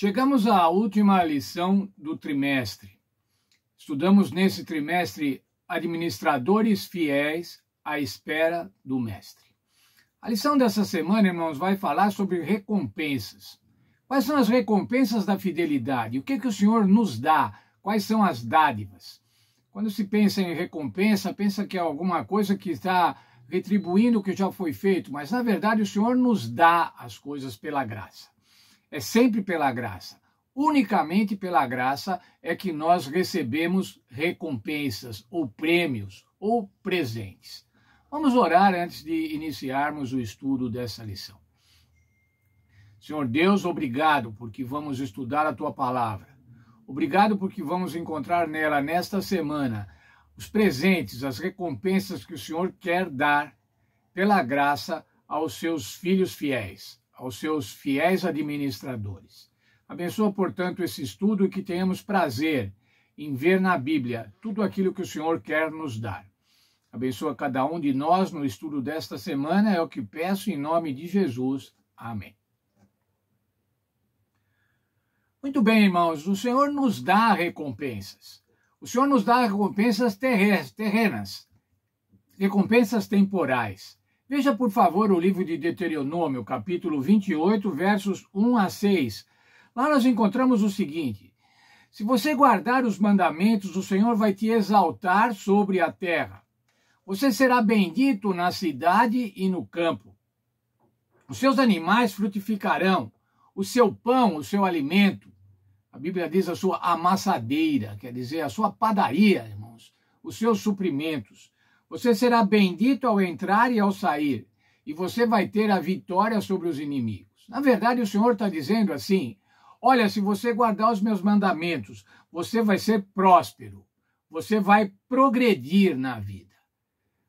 Chegamos à última lição do trimestre. Estudamos nesse trimestre administradores fiéis à espera do mestre. A lição dessa semana, irmãos, vai falar sobre recompensas. Quais são as recompensas da fidelidade? O que, que o Senhor nos dá? Quais são as dádivas? Quando se pensa em recompensa, pensa que é alguma coisa que está retribuindo o que já foi feito, mas na verdade o Senhor nos dá as coisas pela graça. É sempre pela graça. Unicamente pela graça é que nós recebemos recompensas, ou prêmios, ou presentes. Vamos orar antes de iniciarmos o estudo dessa lição. Senhor Deus, obrigado porque vamos estudar a tua palavra. Obrigado porque vamos encontrar nela nesta semana os presentes, as recompensas que o Senhor quer dar pela graça aos seus filhos fiéis aos seus fiéis administradores. Abençoa, portanto, esse estudo e que tenhamos prazer em ver na Bíblia tudo aquilo que o Senhor quer nos dar. Abençoa cada um de nós no estudo desta semana, é o que peço em nome de Jesus. Amém. Muito bem, irmãos, o Senhor nos dá recompensas. O Senhor nos dá recompensas terrenas, recompensas temporais. Veja, por favor, o livro de Deuteronômio, capítulo 28, versos 1 a 6. Lá nós encontramos o seguinte: Se você guardar os mandamentos, o Senhor vai te exaltar sobre a terra. Você será bendito na cidade e no campo. Os seus animais frutificarão, o seu pão, o seu alimento. A Bíblia diz a sua amassadeira, quer dizer, a sua padaria, irmãos, os seus suprimentos. Você será bendito ao entrar e ao sair, e você vai ter a vitória sobre os inimigos. Na verdade, o Senhor está dizendo assim: olha, se você guardar os meus mandamentos, você vai ser próspero, você vai progredir na vida.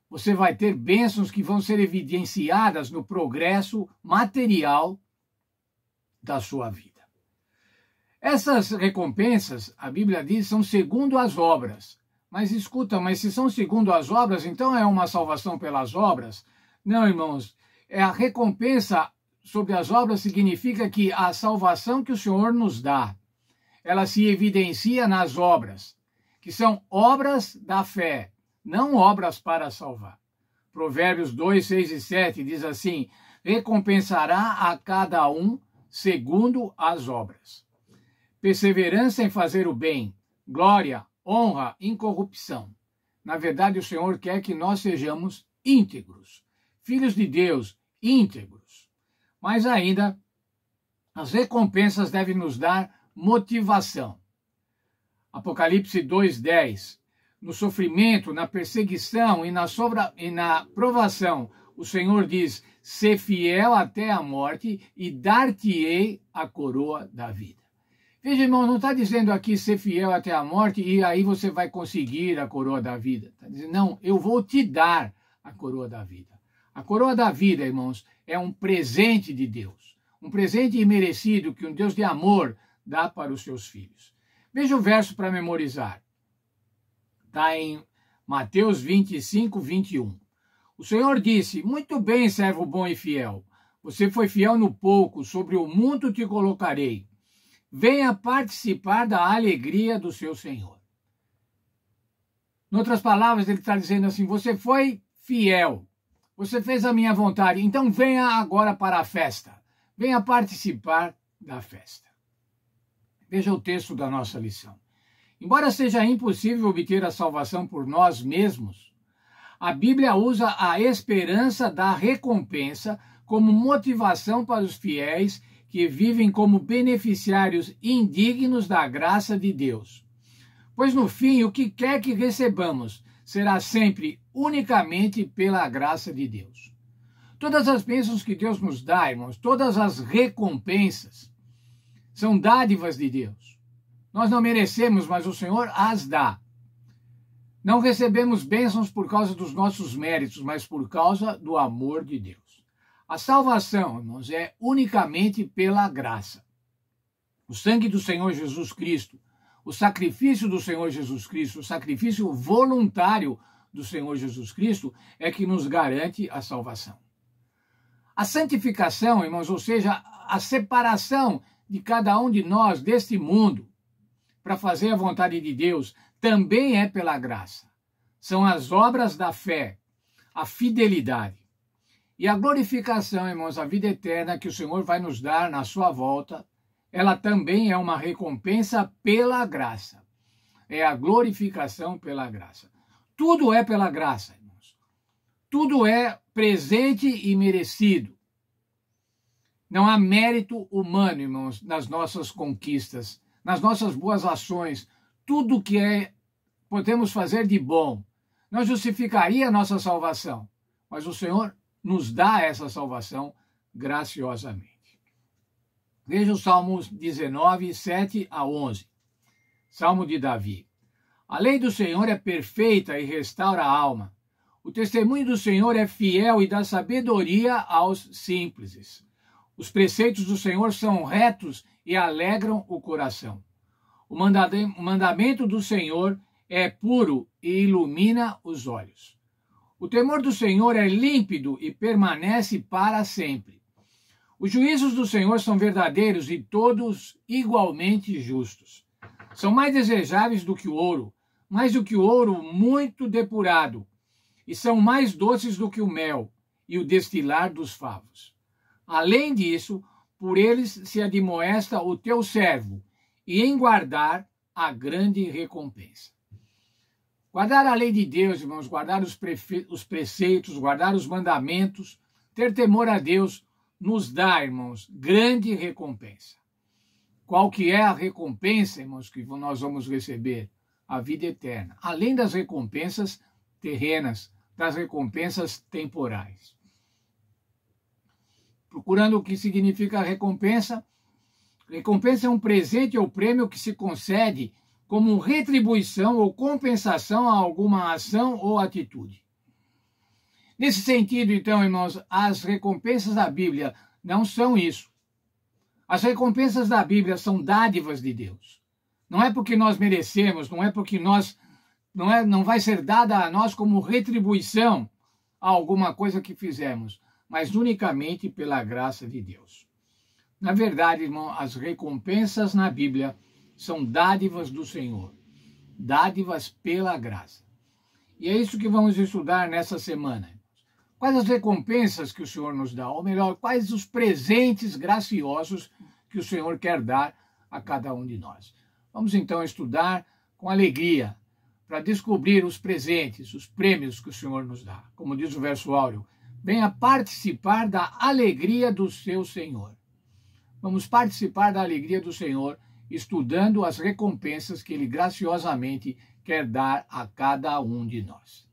Você vai ter bênçãos que vão ser evidenciadas no progresso material da sua vida. Essas recompensas, a Bíblia diz, são segundo as obras. Mas escuta, mas se são segundo as obras, então é uma salvação pelas obras? Não, irmãos, é a recompensa sobre as obras significa que a salvação que o Senhor nos dá, ela se evidencia nas obras, que são obras da fé, não obras para salvar. Provérbios 2, 6 e 7 diz assim: recompensará a cada um segundo as obras. Perseverança em fazer o bem, glória, honra, incorrupção. Na verdade, o Senhor quer que nós sejamos íntegros, filhos de Deus, íntegros. Mas ainda, as recompensas devem nos dar motivação. Apocalipse 2:10 No sofrimento, na perseguição e na, sobra, e na provação, o Senhor diz: ser fiel até a morte e dar-te-ei a coroa da vida. Veja, irmão, não está dizendo aqui ser fiel até a morte e aí você vai conseguir a coroa da vida. Está dizendo, não, eu vou te dar a coroa da vida. A coroa da vida, irmãos, é um presente de Deus. Um presente imerecido que um Deus de amor dá para os seus filhos. Veja o verso para memorizar. Está em Mateus 25, 21. O Senhor disse: Muito bem, servo bom e fiel. Você foi fiel no pouco, sobre o muito te colocarei venha participar da alegria do seu Senhor. Em outras palavras, ele está dizendo assim: você foi fiel, você fez a minha vontade, então venha agora para a festa, venha participar da festa. Veja o texto da nossa lição. Embora seja impossível obter a salvação por nós mesmos, a Bíblia usa a esperança da recompensa como motivação para os fiéis que vivem como beneficiários indignos da graça de Deus. Pois no fim, o que quer que recebamos será sempre unicamente pela graça de Deus. Todas as bênçãos que Deus nos dá, irmãos, todas as recompensas, são dádivas de Deus. Nós não merecemos, mas o Senhor as dá. Não recebemos bênçãos por causa dos nossos méritos, mas por causa do amor de Deus. A salvação, irmãos, é unicamente pela graça. O sangue do Senhor Jesus Cristo, o sacrifício do Senhor Jesus Cristo, o sacrifício voluntário do Senhor Jesus Cristo é que nos garante a salvação. A santificação, irmãos, ou seja, a separação de cada um de nós deste mundo para fazer a vontade de Deus, também é pela graça. São as obras da fé, a fidelidade e a glorificação, irmãos, a vida eterna que o Senhor vai nos dar na sua volta, ela também é uma recompensa pela graça. É a glorificação pela graça. Tudo é pela graça, irmãos. Tudo é presente e merecido. Não há mérito humano, irmãos, nas nossas conquistas, nas nossas boas ações, tudo que é podemos fazer de bom. Não justificaria a nossa salvação, mas o Senhor nos dá essa salvação graciosamente. Veja o Salmo 19, 7 a 11. Salmo de Davi. A lei do Senhor é perfeita e restaura a alma. O testemunho do Senhor é fiel e dá sabedoria aos simples. Os preceitos do Senhor são retos e alegram o coração. O mandamento do Senhor é puro e ilumina os olhos. O temor do Senhor é límpido e permanece para sempre. Os juízos do Senhor são verdadeiros e todos igualmente justos. São mais desejáveis do que o ouro, mais do que o ouro muito depurado, e são mais doces do que o mel e o destilar dos favos. Além disso, por eles se admoesta o teu servo, e em guardar a grande recompensa. Guardar a lei de Deus, irmãos, guardar os, os preceitos, guardar os mandamentos, ter temor a Deus, nos dá, irmãos, grande recompensa. Qual que é a recompensa, irmãos, que nós vamos receber? A vida eterna. Além das recompensas terrenas, das recompensas temporais. Procurando o que significa recompensa, recompensa é um presente ou prêmio que se concede como retribuição ou compensação a alguma ação ou atitude. Nesse sentido, então, irmãos, as recompensas da Bíblia não são isso. As recompensas da Bíblia são dádivas de Deus. Não é porque nós merecemos, não é porque nós não é não vai ser dada a nós como retribuição a alguma coisa que fizemos, mas unicamente pela graça de Deus. Na verdade, irmão, as recompensas na Bíblia são dádivas do Senhor, dádivas pela graça. E é isso que vamos estudar nessa semana. Quais as recompensas que o Senhor nos dá, ou melhor, quais os presentes graciosos que o Senhor quer dar a cada um de nós. Vamos então estudar com alegria para descobrir os presentes, os prêmios que o Senhor nos dá. Como diz o verso áureo, venha participar da alegria do seu Senhor. Vamos participar da alegria do Senhor estudando as recompensas que ele graciosamente quer dar a cada um de nós.